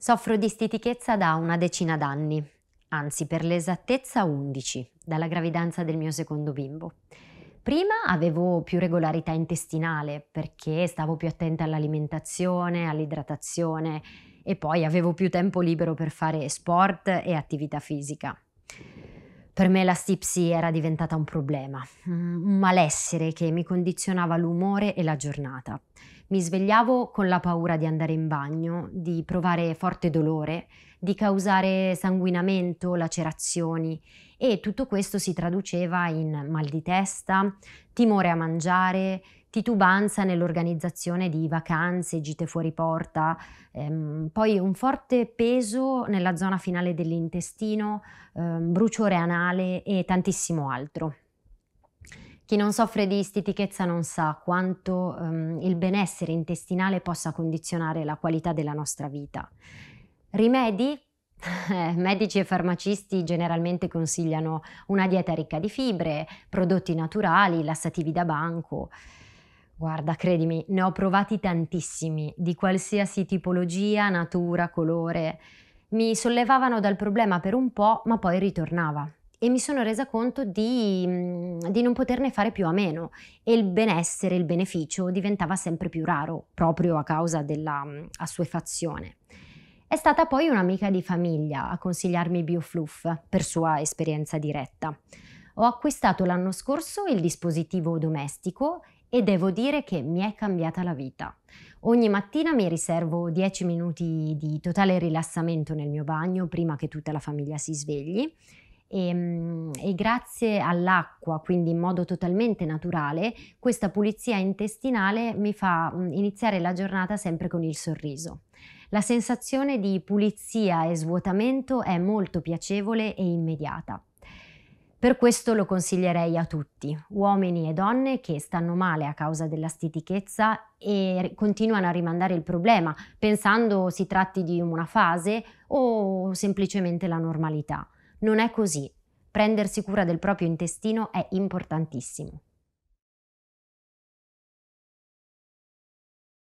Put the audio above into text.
Soffro di stitichezza da una decina d'anni, anzi per l'esattezza 11, dalla gravidanza del mio secondo bimbo. Prima avevo più regolarità intestinale perché stavo più attenta all'alimentazione, all'idratazione e poi avevo più tempo libero per fare sport e attività fisica. Per me la stipsi era diventata un problema, un malessere che mi condizionava l'umore e la giornata. Mi svegliavo con la paura di andare in bagno, di provare forte dolore, di causare sanguinamento, lacerazioni e tutto questo si traduceva in mal di testa, timore a mangiare, titubanza nell'organizzazione di vacanze, gite fuori porta, ehm, poi un forte peso nella zona finale dell'intestino, ehm, bruciore anale e tantissimo altro. Chi non soffre di stitichezza non sa quanto um, il benessere intestinale possa condizionare la qualità della nostra vita. Rimedi? Eh, medici e farmacisti generalmente consigliano una dieta ricca di fibre, prodotti naturali, lassativi da banco. Guarda, credimi, ne ho provati tantissimi, di qualsiasi tipologia, natura, colore. Mi sollevavano dal problema per un po', ma poi ritornava e mi sono resa conto di, mhmm, di, non poterne fare più a meno e il benessere, il beneficio diventava sempre più raro proprio a causa della mhmm, assuefazione. È stata poi un'amica di famiglia a consigliarmi BioFluff per sua esperienza diretta. Ho acquistato l'anno scorso il dispositivo domestico e devo dire che mi è cambiata la vita. Ogni mattina mi riservo 10 minuti di totale rilassamento nel mio bagno prima che tutta la famiglia si svegli e, ehm, e, grazie all'acqua, quindi in modo totalmente naturale, questa pulizia intestinale mi fa mm, iniziare la giornata sempre con il sorriso. La sensazione di pulizia e svuotamento è molto piacevole e immediata. Per questo lo consiglierei a tutti, uomini e donne che stanno male a causa della stitichezza e continuano a rimandare il problema, pensando si tratti di una fase o semplicemente la normalità. Non è così. Prendersi cura del proprio intestino è importantissimo.